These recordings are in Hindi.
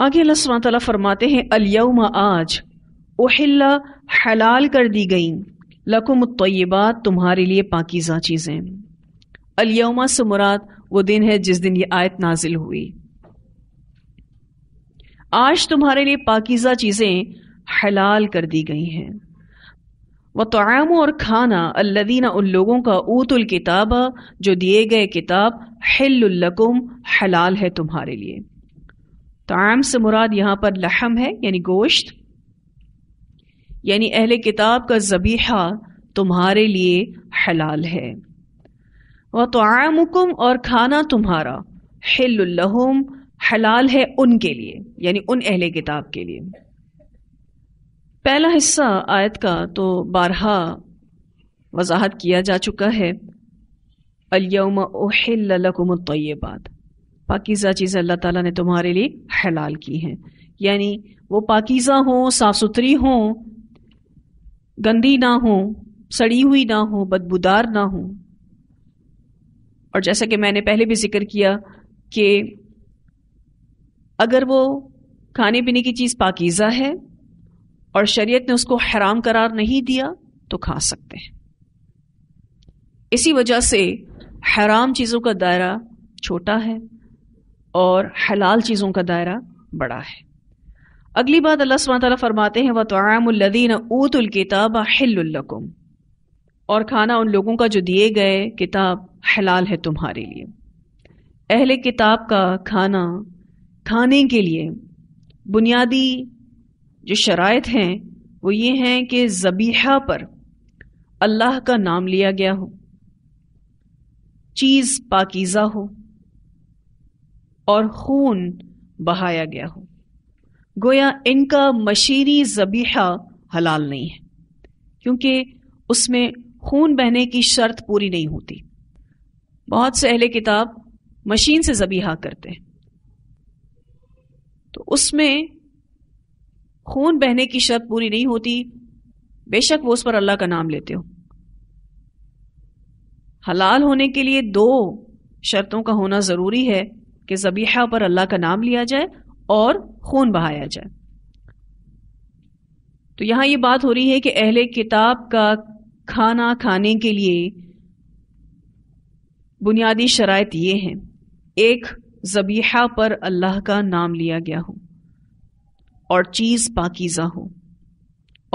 आगे अल्लाह सुबह फरमाते हैं अलयम आज ओहिल्ला हलाल कर दी गई लकुम तय्यबात तुम्हारे लिए पाकिज़ा चीज़ें अलयमा से मुराद वो दिन है जिस दिन ये आयत नाजिल हुई आज तुम्हारे लिए पाकिज़ा चीज़ें हलाल कर दी गई हैं व तोम और खाना अल्लदीना उन लोगों का ऊतुल किताब जो दिए गए किताब हिल्लकुम हलाल है तुम्हारे लिए ताम से मुराद यहाँ पर लहम है यानि गोश्त यानि अहले किताब का जबीहा तुम्हारे लिए हलाल है वह तो और खाना तुम्हारा हिल्लहम हलाल है उनके लिए यानि उन अहले किताब के लिए पहला हिस्सा आयत का तो बारहा वजाहत किया जा चुका है अलयम ओहिल्लकुम तय्यबात पाकिज़ा चीज़ अल्लाह ताला ने तुम्हारे लिए हलाल की हैं यानी वो पाकिज़ा हों साफ़ सुथरी हों गंदी ना हो सड़ी हुई ना हो बदबूदार ना हो और जैसा कि मैंने पहले भी जिक्र किया कि अगर वो खाने पीने की चीज़ पाकिज़ा है और शरीयत ने उसको हराम करार नहीं दिया तो खा सकते हैं इसी वजह से हराम चीज़ों का दायरा छोटा है और हलाल चीज़ों का दायरा बड़ा है अगली बात अल्लाह सुबह फरमाते हैं व तोआमदीन ऊतुल किताब हिल्लकुम और खाना उन लोगों का जो दिए गए किताब हलाल है तुम्हारे लिए अहले किताब का खाना खाने के लिए बुनियादी जो शरात हैं वो ये हैं कि ज़बीहा पर अल्लाह का नाम लिया गया हो चीज़ पाकिज़ा हो और खून बहाया गया हो गोया इनका मशीरी जबीहा हलाल नहीं है क्योंकि उसमें खून बहने की शर्त पूरी नहीं होती बहुत से अहले किताब मशीन से जबीहा करते हैं तो उसमें खून बहने की शर्त पूरी नहीं होती बेशक वो उस पर अल्लाह का नाम लेते हो हलाल होने के लिए दो शर्तों का होना ज़रूरी है कि जबीहा पर अल्लाह का नाम लिया जाए और खून बहाया जाए तो यहां ये बात हो रही है कि अहले किताब का खाना खाने के लिए बुनियादी शरात ये हैं एक जबीहा पर अल्लाह का नाम लिया गया हो और चीज़ पाकिज़ा हो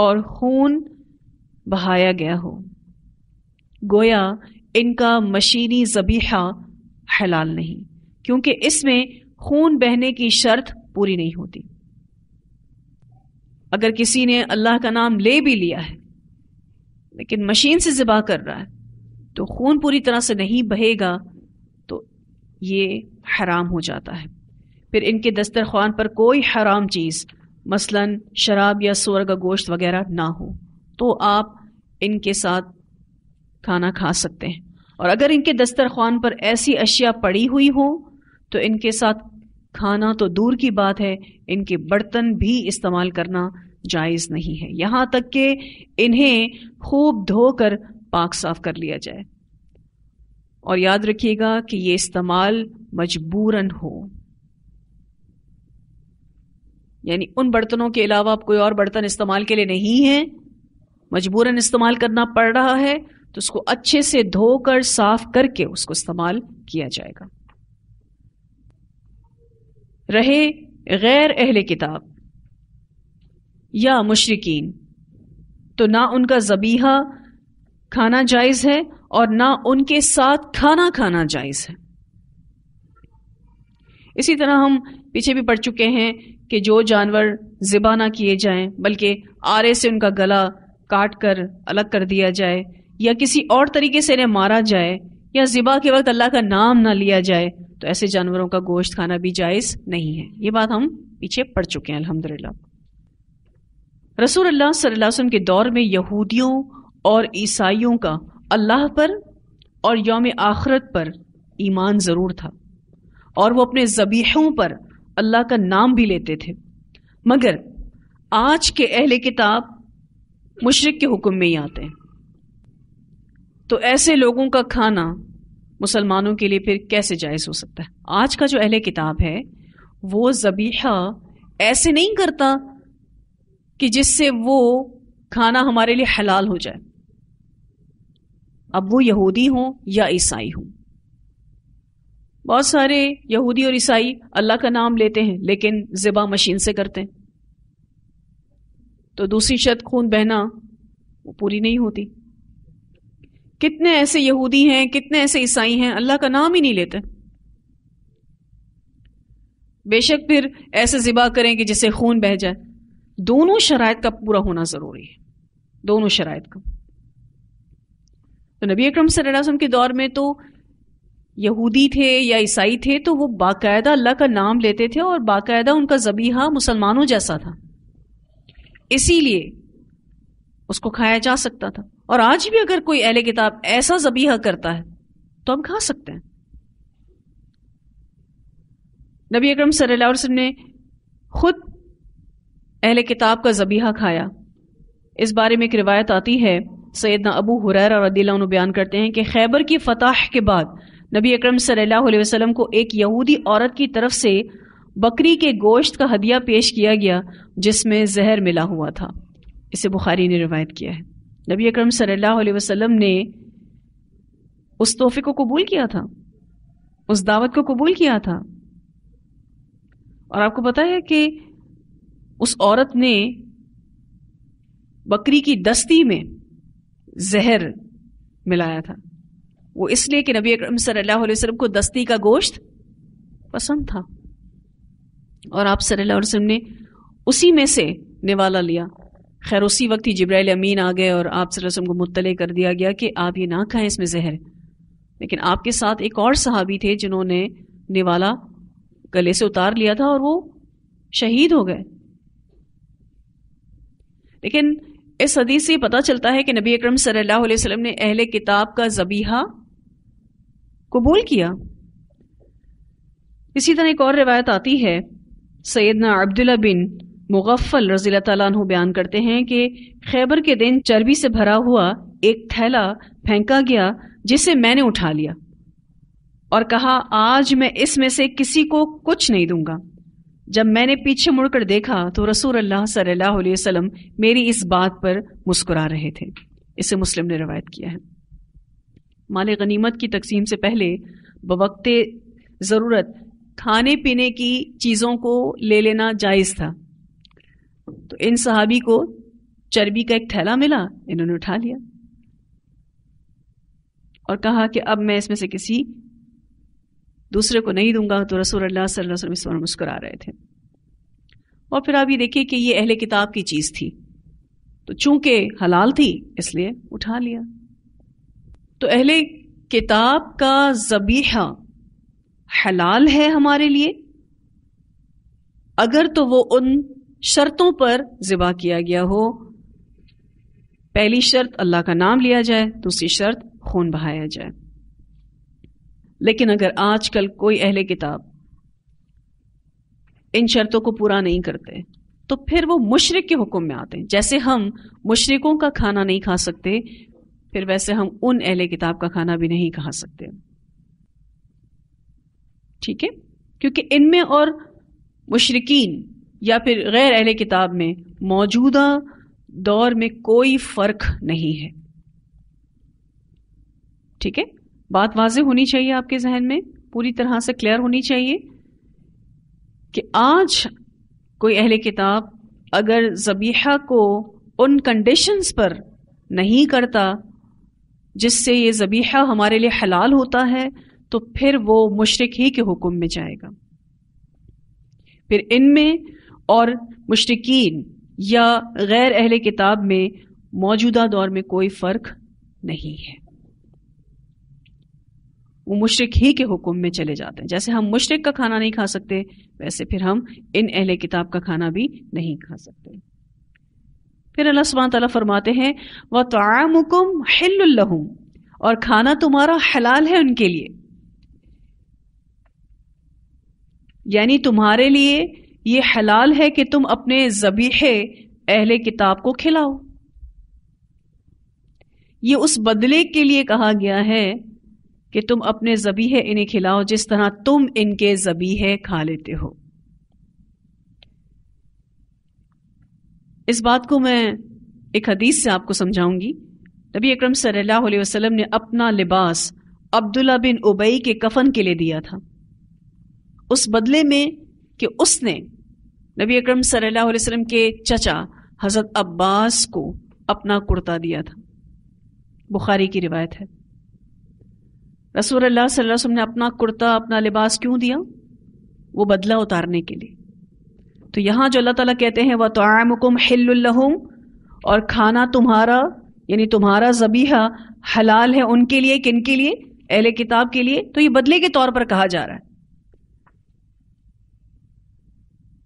और खून बहाया गया हो गोया इनका मशीनी जबीहा हलाल नहीं क्योंकि इसमें खून बहने की शर्त पूरी नहीं होती अगर किसी ने अल्लाह का नाम ले भी लिया है लेकिन मशीन से ज़िबा कर रहा है तो खून पूरी तरह से नहीं बहेगा तो ये हराम हो जाता है फिर इनके दस्तरखान पर कोई हराम चीज़ मसलन शराब या सोर का गोश्त वगैरह ना हो तो आप इनके साथ खाना खा सकते हैं और अगर इनके दस्तरखान पर ऐसी अशिया पड़ी हुई हो तो इनके साथ खाना तो दूर की बात है इनके बर्तन भी इस्तेमाल करना जायज़ नहीं है यहां तक कि इन्हें खूब धोकर पाक साफ कर लिया जाए और याद रखिएगा कि ये इस्तेमाल मजबूरन हो यानी उन बर्तनों के अलावा आप कोई और बर्तन इस्तेमाल के लिए नहीं है मजबूरन इस्तेमाल करना पड़ रहा है तो उसको अच्छे से धोकर साफ करके उसको इस्तेमाल किया जाएगा रहे गैर अहल किताब या मुशरकिन तो ना उनका जबीहा खाना जायज है और ना उनके साथ खाना खाना जायज है इसी तरह हम पीछे भी पढ़ चुके हैं कि जो जानवर ज़िबा ना किए जाए बल्कि आरे से उनका गला काट कर अलग कर दिया जाए या किसी और तरीके से इन्हें मारा जाए या ज़िबा के वक्त अल्लाह का नाम ना लिया जाए तो ऐसे जानवरों का गोश्त खाना भी जायज़ नहीं है ये बात हम पीछे पढ़ चुके हैं अलहमदिल्ला रसूल अल्लाह के दौर में यहूदियों और ईसाइयों का अल्लाह पर और योम आखरत पर ईमान ज़रूर था और वो अपने ज़बीहों पर अल्लाह का नाम भी लेते थे मगर आज के अहले किताब मुशरक के हुक्म में ही आते हैं तो ऐसे लोगों का खाना मुसलमानों के लिए फिर कैसे जायज़ हो सकता है आज का जो अहले किताब है वो जबीहा ऐसे नहीं करता कि जिससे वो खाना हमारे लिए हलाल हो जाए अब वो यहूदी हों या ईसाई हों बहुत सारे यहूदी और ईसाई अल्लाह का नाम लेते हैं लेकिन ज़िबा मशीन से करते हैं तो दूसरी शर्त खून बहना वो पूरी नहीं होती कितने ऐसे यहूदी हैं कितने ऐसे ईसाई हैं अल्लाह का नाम ही नहीं लेते बेशक फिर ऐसे ज़िबा करें कि जिसे खून बह जाए दोनों शरात का पूरा होना ज़रूरी है दोनों शरात का तो नबी अक्रम सल्लम के दौर में तो यहूदी थे या ईसाई थे तो वो बाकायदा अल्लाह का नाम लेते थे और बाकायदा उनका जबीहा मुसलमानों जैसा था इसीलिए उसको खाया जा सकता था और आज भी अगर कोई अहले किताब ऐसा जबीहा करता है तो हम खा सकते हैं नबी अकरम सल्लल्लाहु अलैहि वसल्लम ने खुद अहले किताब का जबीहा खाया इस बारे में एक रिवायत आती है सैदना अबू हुरैर और अदीला बयान करते हैं कि खैबर की फतह के बाद नबी अकरम सल्लल्लाहु अलैहि वसल्लम को एक यहूदी औरत की तरफ से बकरी के गोश्त का हदिया पेश किया गया जिसमें जहर मिला हुआ था इसे बुखारी ने रिवायत किया है नबी अक्रम सल्लल्लाहु ने उस तोहफे को कबूल किया था उस दावत को कबूल किया था और आपको पता है कि उस औरत ने बकरी की दस्ती में जहर मिलाया था वो इसलिए कि नबी अकरम सल्लल्लाहु अलैहि वसल्लम को दस्ती का गोश्त पसंद था और आप सल्लल्लाहु अलैहि वसल्लम ने उसी में से निवाला लिया खैर उसी वक्त ही जब्राइल अमीन आ गए और आप वसम को मुतल कर दिया गया कि आप ये ना खाएं इसमें जहर लेकिन आपके साथ एक और सहाबी थे जिन्होंने निवाला गले से उतार लिया था और वो शहीद हो गए लेकिन इस हदीस से पता चलता है कि नबी अकरम सल्लल्लाहु अलैहि वसल्लम ने अहले किताब का जबीहा कबूल किया इसी तरह एक और रिवायत आती है सैदना अब्दुल्ला बिन मुगफ़ल रजी तु बयान करते हैं कि खैबर के दिन चर्बी से भरा हुआ एक थैला फेंका गया जिसे मैंने उठा लिया और कहा आज मैं इसमें से किसी को कुछ नहीं दूंगा जब मैंने पीछे मुड़कर देखा तो रसूल अल्लाह सल्लल्लाहु अलैहि वसल्लम मेरी इस बात पर मुस्कुरा रहे थे इसे मुस्लिम ने रवायत किया है माल गनीमत की तकसीम से पहले बवक्ते ज़रूरत खाने पीने की चीज़ों को ले लेना जायज़ था तो इन सहाबी को चर्बी का एक थैला मिला इन्होंने उठा लिया और कहा कि अब मैं इसमें से किसी दूसरे को नहीं दूंगा तो रसूल अल्लाह सल्लल्लाहु अलैहि वसल्लम मुस्कुरा रहे थे और फिर आप ये देखिए कि ये अहले किताब की चीज़ थी तो चूंकि हलाल थी इसलिए उठा लिया तो अहले किताब का जबीहा हलाल है हमारे लिए अगर तो वो उन शर्तों पर ज़िबा किया गया हो पहली शर्त अल्लाह का नाम लिया जाए दूसरी शर्त खून बहाया जाए लेकिन अगर आजकल कोई अहले किताब इन शर्तों को पूरा नहीं करते तो फिर वो मुशरक के हुक्म में आते हैं जैसे हम मुशरकों का खाना नहीं खा सकते फिर वैसे हम उन अहले किताब का खाना भी नहीं खा सकते ठीक है क्योंकि इनमें और मुशरकिन या फिर गैर अहले किताब में मौजूदा दौर में कोई फ़र्क नहीं है ठीक है बात वाज होनी चाहिए आपके जहन में पूरी तरह से क्लियर होनी चाहिए कि आज कोई अहले किताब अगर जबीहा को उन कंडीशंस पर नहीं करता जिससे ये जबीहा हमारे लिए हलाल होता है तो फिर वो मुशरक ही के हुक्म में जाएगा फिर इनमें और मुश्किन या गैर अहल किताब में मौजूदा दौर में कोई फ़र्क नहीं है वो मुशरक ही के हुक्म में चले जाते हैं जैसे हम मुशरक का खाना नहीं खा सकते वैसे फिर हम इन अहले किताब का खाना भी नहीं खा सकते फिर अल्लाह सुबह तला फरमाते हैं वह तमुकुम हिल्लुम और खाना तुम्हारा हलाल है उनके लिए यानी तुम्हारे लिए ये हलाल है कि तुम अपने जबीहे अहले किताब को खिलाओ ये उस बदले के लिए कहा गया है कि तुम अपने जबीहे इन्हें खिलाओ जिस तरह तुम इनके जबीहे खा लेते हो इस बात को मैं एक हदीस से आपको समझाऊंगी नबी अकरम सल्लल्लाहु अलैहि वसल्लम ने अपना लिबास अब्दुल्ला बिन उबई के कफन के लिए दिया था उस बदले में कि उसने नबी अकरम सल्लल्लाहु अलैहि वसल्लम के चचा हज़रत अब्बास को अपना कुर्ता दिया था बुखारी की रिवायत है रसूल अल्लाह सल्लल्लाहु अलैहि वसल्लम ने अपना कुर्ता अपना लिबास क्यों दिया वो बदला उतारने के लिए तो यहाँ जो अल्लाह ताला कहते हैं वह तोमुकुम हिल्लुम और खाना तुम्हारा यानी तुम्हारा जबीहा हलाल है उनके लिए किन के लिए अहले किताब के लिए तो ये बदले के तौर पर कहा जा रहा है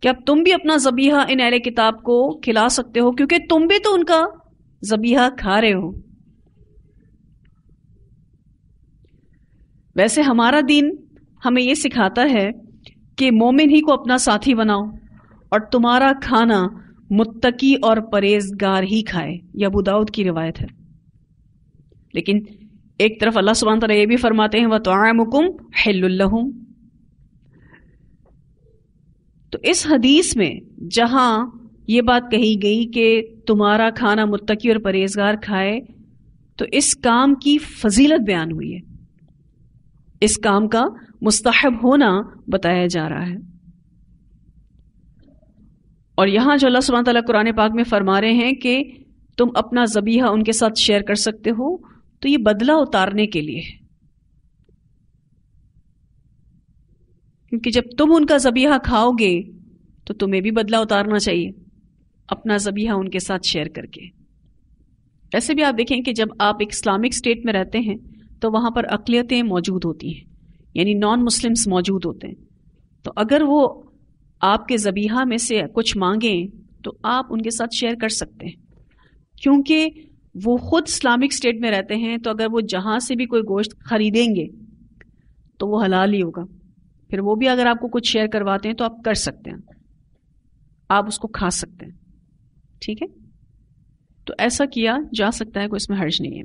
क्या तुम भी अपना जबीहा इन अहल किताब को खिला सकते हो क्योंकि तुम भी तो उनका जबीहा खा रहे हो वैसे हमारा दिन हमें यह सिखाता है कि मोमिन ही को अपना साथी बनाओ और तुम्हारा खाना मुत्तकी और परहेजगार ही खाए यह अबू दाऊद की रिवायत है लेकिन एक तरफ अल्लाह सुबह तला ये भी फरमाते हैं वह तो आमुकुम हिल्लुम तो इस हदीस में जहां ये बात कही गई कि तुम्हारा खाना मुत्तकी और परहेजगार खाए तो इस काम की फजीलत बयान हुई है इस काम का मुस्तहब होना बताया जा रहा है और यहां जो अल्लाह सुबह तला कुरान पाक में फरमा रहे हैं कि तुम अपना जबीहा उनके साथ शेयर कर सकते हो तो ये बदला उतारने के लिए है क्योंकि जब तुम उनका जबीहा खाओगे तो तुम्हें भी बदला उतारना चाहिए अपना जबीहा उनके साथ शेयर करके ऐसे भी आप देखें कि जब आप इस्लामिक स्टेट में रहते हैं तो वहाँ पर अकलियतें मौजूद होती हैं यानी नॉन मुस्लिम्स मौजूद होते हैं तो अगर वो आपके जबीहा में से कुछ मांगें तो आप उनके साथ शेयर कर सकते हैं क्योंकि वो खुद इस्लामिक स्टेट में रहते हैं तो अगर वो जहाँ से भी कोई गोश्त खरीदेंगे तो वो हलाल ही होगा फिर वो भी अगर आपको कुछ शेयर करवाते हैं तो आप कर सकते हैं आप उसको खा सकते हैं ठीक है तो ऐसा किया जा सकता है कोई इसमें हर्ज नहीं है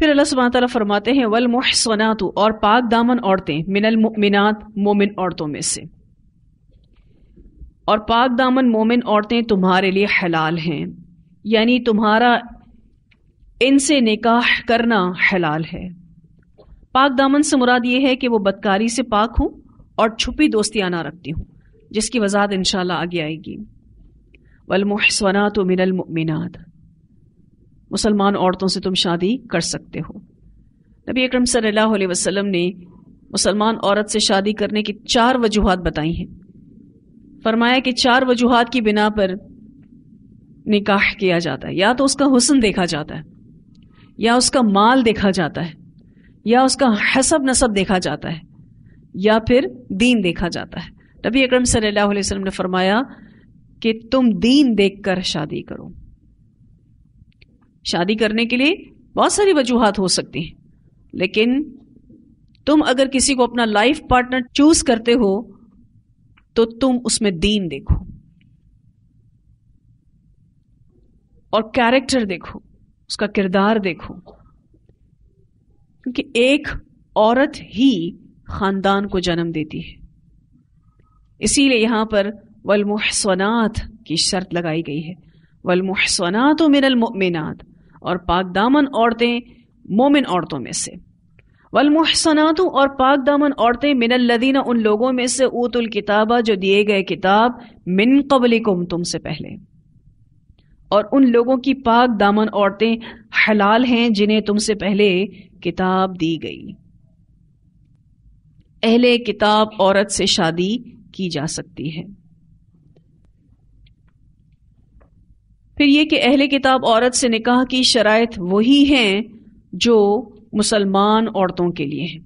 फिर अल्लाह सुबह तला फरमाते हैं वल मोहसनात और पाक दामन औरतें मिनल मिनात मोमिन औरतों में से और पाक दामन मोमिन औरतें तुम्हारे लिए हलाल हैं यानी तुम्हारा इनसे निकाह करना हलाल है पाक दामन से मुराद ये है कि वो बदकारी से पाक हूँ और छुपी दोस्तियां ना रखती हूँ जिसकी वजाहत इन आगे आएगी मिनल मिनाद मुसलमान औरतों से तुम शादी कर सकते हो नबी अकरम सल्लल्लाहु अलैहि वसल्लम ने मुसलमान औरत से शादी करने की चार वजूहत बताई हैं फरमाया कि चार वजूहत की बिना पर निकाह किया जाता है या तो उसका हुसन देखा जाता है या उसका माल देखा जाता है या उसका हसब नसब देखा जाता है या फिर दीन देखा जाता है नबी अकरम सल्लल्लाहु अलैहि वसल्लम ने फरमाया कि तुम दीन देखकर शादी करो शादी करने के लिए बहुत सारी वजूहत हो सकती हैं लेकिन तुम अगर किसी को अपना लाइफ पार्टनर चूज करते हो तो तुम उसमें दीन देखो और कैरेक्टर देखो उसका किरदार देखो क्योंकि एक औरत ही खानदान को जन्म देती है इसीलिए यहाँ पर वलमुहसनात की शर्त लगाई गई है वलमुहसनात मिनलमिनात और पाक दामन औरतें मोमिन औरतों में से वलमुहसनात और पाक दामन औरतें मिनल लदीना उन लोगों में से ऊतुल किताबा जो दिए गए किताब मिन कबली तुम तुमसे पहले और उन लोगों की पाक दामन औरतें हलाल हैं जिन्हें तुमसे पहले किताब दी गई अहले किताब औरत से शादी की जा सकती है फिर यह कि अहले किताब औरत से निकाह की शरात वही हैं जो मुसलमान औरतों के लिए हैं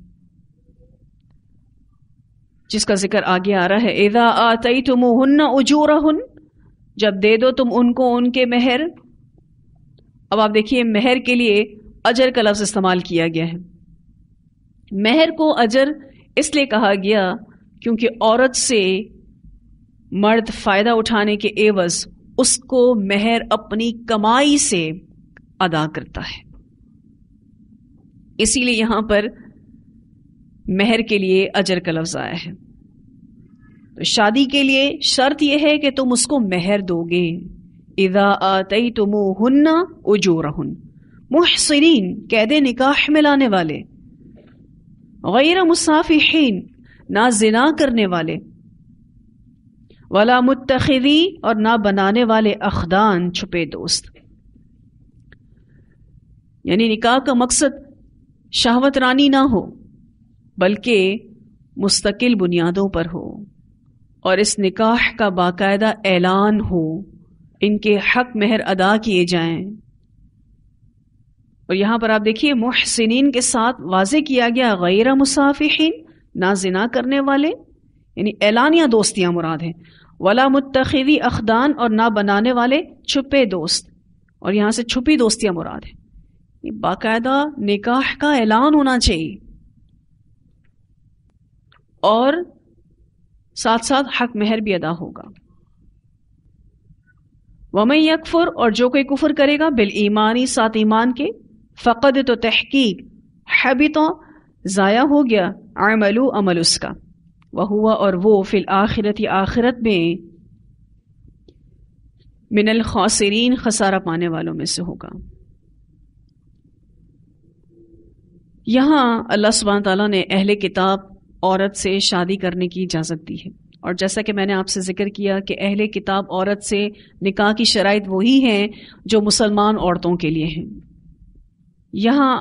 जिसका जिक्र आगे आ रहा है एदा आतई तुम उजूरा जब दे दो तुम उनको उनके मेहर अब आप देखिए मेहर के लिए अजर का लफ्ज़ इस्तेमाल किया गया है मेहर को अजर इसलिए कहा गया क्योंकि औरत से मर्द फ़ायदा उठाने के एवज उसको मेहर अपनी कमाई से अदा करता है इसीलिए यहां पर मेहर के लिए अजर का लफ्ज़ आया है तो शादी के लिए शर्त यह है कि तुम उसको मेहर दोगे इजा आतई तुम हन्ना रहन मुहसरीन कैदे निकाह में लाने वाले गैर मुसाफिन ना जिना करने वाले वाला मुतखदी और ना बनाने वाले अखदान छुपे दोस्त यानी निकाह का मकसद शहवत रानी ना हो बल्कि मुस्तकिल बुनियादों पर हो और इस निकाह का बाकायदा ऐलान हो इनके हक मेहर अदा किए जाएं और यहां पर आप देखिए मोहसिन के साथ वाजे किया गया गैर मुसाफिन ना जिना करने वाले यानी या दोस्तियां मुराद हैं वला मुतवी अखदान और ना बनाने वाले छुपे दोस्त और यहां से छुपी दोस्तियां मुराद हैं बाकायदा निकाह का ऐलान होना चाहिए और साथ साथ हक मेहर भी अदा होगा वमई यकफुर और जो कोई कुफर करेगा बिल ईमानी साथ ईमान के फ़कद तो तहकीक भी तो ज़ाया हो गया अमलू अमल उसका वह हुआ और वो फिल आखिरत ही आखिरत में मिनल खौसरीन खसारा पाने वालों में से होगा यहाँ अल्लाह सुबह तला ने अहले किताब औरत से शादी करने की इजाज़त दी है और जैसा कि मैंने आपसे जिक्र किया कि अहले किताब औरत से निकाह की शराइ वही हैं जो मुसलमान औरतों के लिए हैं यहाँ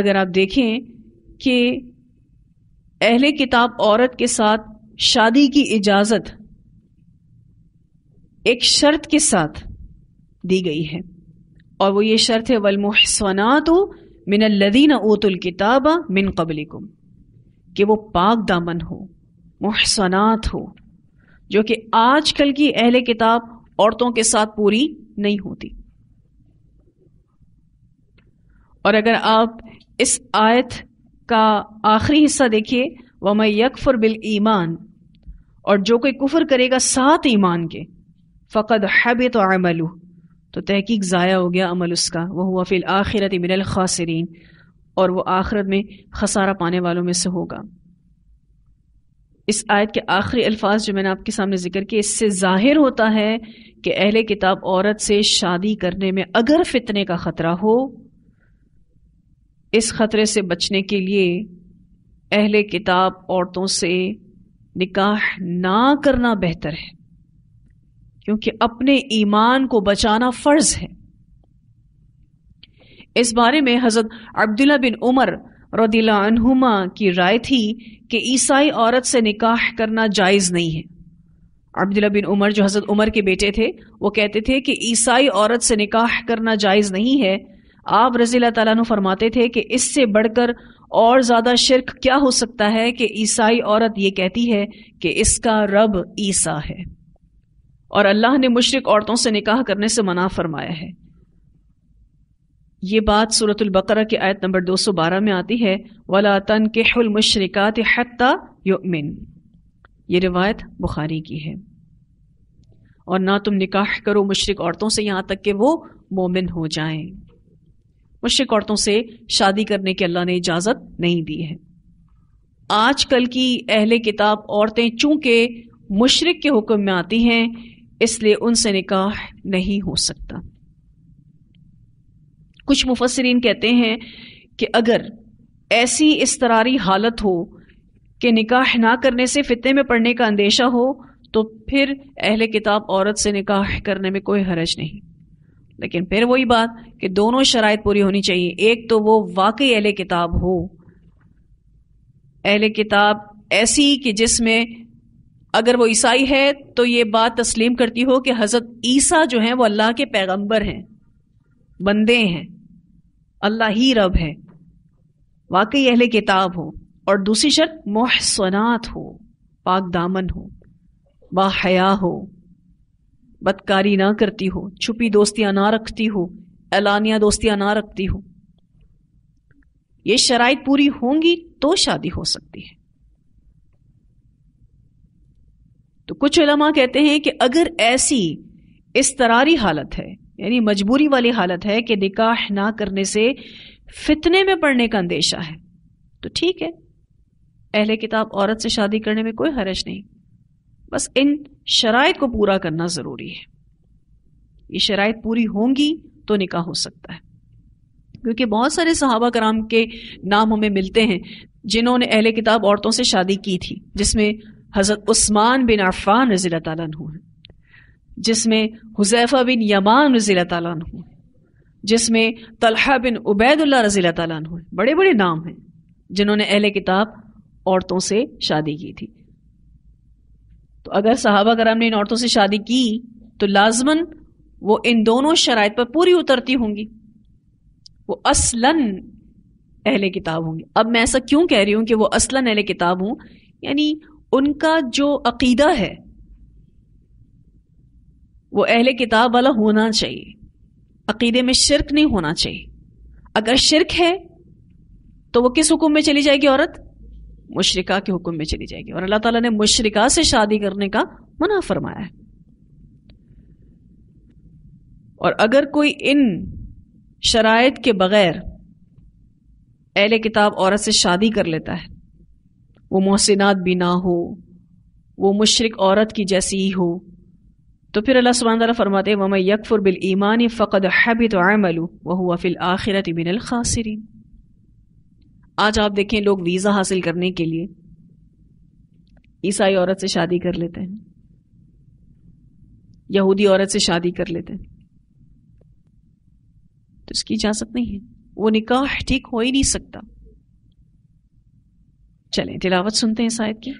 अगर आप देखें कि अहले किताब औरत के साथ शादी की इजाज़त एक शर्त के साथ दी गई है और वो ये शर्त है वलमोहसनात मिनल्लदीन ओतुल किताब मिन कबलिकुम कि वो पाक दामन हो मुहसनात हो जो कि आजकल की अहले किताब औरतों के साथ पूरी नहीं होती और अगर आप इस आयत का आखिरी हिस्सा देखिए वह मैं यकफर बिल ईमान और जो कोई कुफर करेगा सात ईमान के फ़कद हैबे तो आमलू तो तहकीक ज़ाया हो गया अमल उसका वह हुआ फिल आखिरत मिनल खासरीन और वो आखरत में खसारा पाने वालों में से होगा इस आयत के आखिरी अल्फाज जो मैंने आपके सामने जिक्र किए इससे जाहिर होता है कि अहले किताब औरत से शादी करने में अगर फितने का ख़तरा हो इस ख़तरे से बचने के लिए अहले किताब औरतों से निकाह ना करना बेहतर है क्योंकि अपने ईमान को बचाना फ़र्ज़ है इस बारे में हजरत अब्दुल्ला बिन उमर रदीला की राय थी कि ईसाई औरत से निकाह करना जायज़ नहीं है अब्दुल्ला बिन उमर जो हजरत उमर के बेटे थे वो कहते थे कि ईसाई औरत से निकाह करना जायज़ नहीं है आप रजील तला फरमाते थे कि इससे बढ़कर और ज़्यादा शिरक क्या हो सकता है कि ईसाई औरत ये कहती है कि इसका रब ईसा है और अल्लाह ने मुशरक औरतों से निकाह करने से मना फरमाया है ये बात सूरत बकरा की आयत नंबर 212 में आती है वला तन के मुशरक़ात हती युमिन ये रिवायत बुखारी की है और ना तुम निकाह करो मुशरक औरतों से यहाँ तक कि वो मोमिन हो जाएं मुशरक औरतों से शादी करने की अल्लाह ने इजाज़त नहीं दी है आज कल की अहले किताब औरतें चूंकि मुशरक के हुक्म में आती हैं इसलिए उनसे निकाह नहीं हो सकता कुछ मुफसरीन कहते हैं कि अगर ऐसी इस तरारी हालत हो कि निकाह ना करने से फितने में पड़ने का अंदेशा हो तो फिर अहल किताब औरत से निकाह करने में कोई हरज नहीं लेकिन फिर वही बात कि दोनों शराइ पूरी होनी चाहिए एक तो वो वाकई अहल किताब हो अहल किताब ऐसी कि जिसमें अगर वो ईसाई है तो ये बात तस्लीम करती हो कि हज़रत ईसा जो हैं वो अल्लाह के पैगंबर हैं बंदे हैं अल्लाह ही रब है वाकई अहले किताब हो और दूसरी शर्त मोहसनात हो पाक दामन हो बाहया हो बदकारी ना करती हो छुपी दोस्तियां ना रखती हो एलानिया दोस्तियां ना रखती हो ये शराइ पूरी होंगी तो शादी हो सकती है तो कुछ उलमा कहते हैं कि अगर ऐसी इस तरारी हालत है यानी मजबूरी वाली हालत है कि निकाह ना करने से फितने में पड़ने का अंदेशा है तो ठीक है अहले किताब औरत से शादी करने में कोई हरज नहीं बस इन शराय को पूरा करना ज़रूरी है ये शराय पूरी होंगी तो निकाह हो सकता है क्योंकि बहुत सारे सहाबा कराम के नाम हमें मिलते हैं जिन्होंने अहले किताब औरतों से शादी की थी जिसमें हज़रत उस्मान बिन अफान रजील तुम जिसमें हुजैफा बिन यमान रजील तन जिसमें तलहा बिन उबैदुल्ला रजील तन बड़े बड़े नाम हैं जिन्होंने अहले किताब औरतों से शादी की थी तो अगर सहाबा कराम ने इन औरतों से शादी की तो लाजमन वो इन दोनों शराइ पर पूरी उतरती होंगी वो असलन अहले किताब होंगी अब मैं ऐसा क्यों कह रही हूँ कि वो असलन अहले किताब हूँ यानी उनका जो अकीदा है वो अहले किताब वाला होना चाहिए अकीदे में शिरक नहीं होना चाहिए अगर शिरक है तो वो किस हुक्म में चली जाएगी औरत मुशरिका के हुक्म में चली जाएगी और अल्लाह ताला ने मुशरिका से शादी करने का मना फरमाया है और अगर कोई इन शराय के बगैर अहले किताब औरत से शादी कर लेता है वो मोहसिनात भी ना हो वो मुशरक औरत की जैसी ही हो तो फिर अल्लाह सुबहान फरमाते हैं वम यकफुर बिल ईमान फ़कद हबित अमलू व हुआ फ़िल आखिरत बिनल खासरीन आज आप देखें लोग वीज़ा हासिल करने के लिए ईसाई औरत से शादी कर लेते हैं यहूदी औरत से शादी कर लेते हैं तो इसकी इजाज़त नहीं है वो निकाह ठीक हो ही नहीं सकता चलें तिलावत सुनते हैं शायद की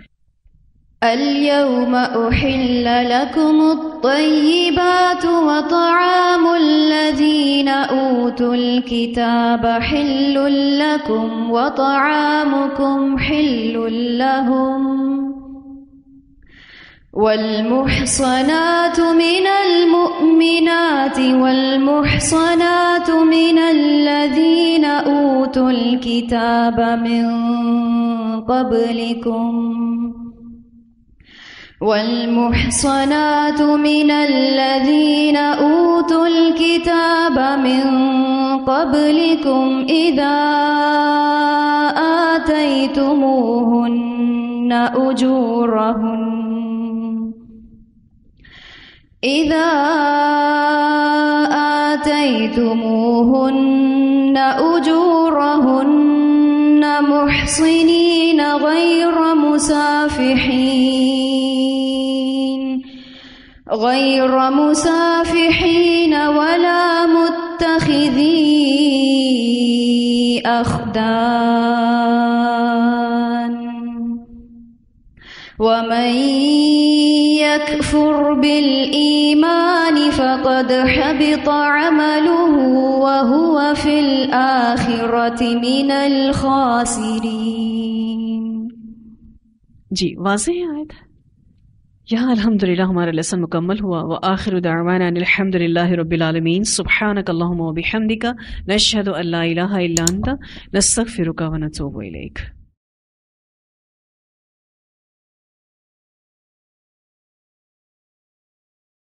اليوم أحل لكم الطيبات وطعام الذين أوتوا الكتاب حل لكم وطعامكم حل لهم والمحصنات من المؤمنات والمحصنات من الذين أوتوا الكتاب من قبلكم والمحصنات من الذين أوتوا الكتاب من قبلكم إذا آتيتموهن أجورهن إذا آتيتموهن أجورهن محصنين غير مسافحين غير مسافحين ولا متخذي أخدان ومن يكفر بالإيمان فقد حبط عمله وهو في الآخرة من الخاسرين جي واضح آیت ہے यहाँ अल्हम्दुलिल्लाह हमारा लेसन मुकम्मल हुआ व आखिर दावाना अनिलहमदिल्ला रबालमीन सुबहानक अल्लाम बिहमदिका नशहद अल्ला इलाहा इल्ला अंता नस्तगफिरुका व नतूबु इलैक